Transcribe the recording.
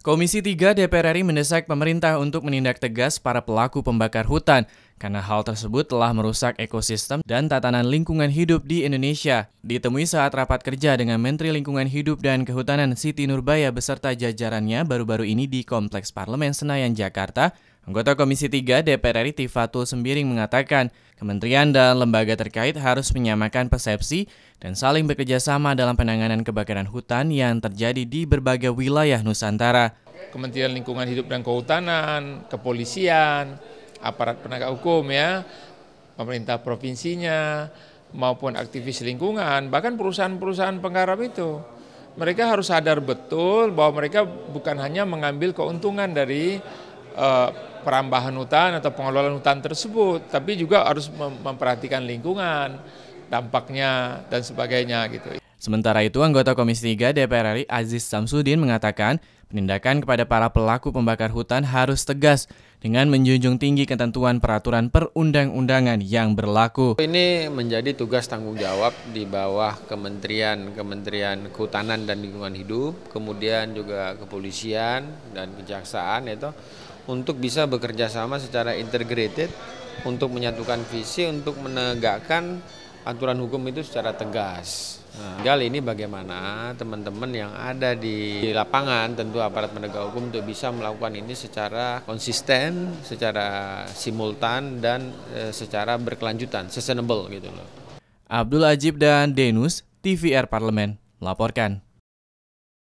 Komisi 3 DPR RI mendesak pemerintah untuk menindak tegas para pelaku pembakar hutan karena hal tersebut telah merusak ekosistem dan tatanan lingkungan hidup di Indonesia. Ditemui saat rapat kerja dengan Menteri Lingkungan Hidup dan Kehutanan Siti Nurbaya beserta jajarannya baru-baru ini di Kompleks Parlemen Senayan Jakarta, Anggota Komisi 3 DPR RI Tifatul Sembiring mengatakan, kementerian dan lembaga terkait harus menyamakan persepsi dan saling bekerjasama dalam penanganan kebakaran hutan yang terjadi di berbagai wilayah Nusantara. Kementerian Lingkungan Hidup dan Kehutanan, kepolisian, aparat penegak hukum ya, pemerintah provinsinya, maupun aktivis lingkungan, bahkan perusahaan-perusahaan penggarap itu. Mereka harus sadar betul bahwa mereka bukan hanya mengambil keuntungan dari uh, perambahan hutan atau pengelolaan hutan tersebut, tapi juga harus memperhatikan lingkungan, dampaknya dan sebagainya gitu. Sementara itu, anggota Komisi 3 DPR RI Aziz Samsudin mengatakan penindakan kepada para pelaku pembakar hutan harus tegas dengan menjunjung tinggi ketentuan peraturan perundang-undangan yang berlaku. Ini menjadi tugas tanggung jawab di bawah Kementerian Kementerian Kehutanan dan Lingkungan Hidup, kemudian juga kepolisian dan kejaksaan itu untuk bisa bekerja sama secara integrated untuk menyatukan visi untuk menegakkan aturan hukum itu secara tegas. Nah, ini bagaimana teman-teman yang ada di lapangan tentu aparat penegak hukum untuk bisa melakukan ini secara konsisten, secara simultan dan e, secara berkelanjutan, sustainable gitu loh. Abdul Ajib dan Denus, TVR Parlemen, laporkan.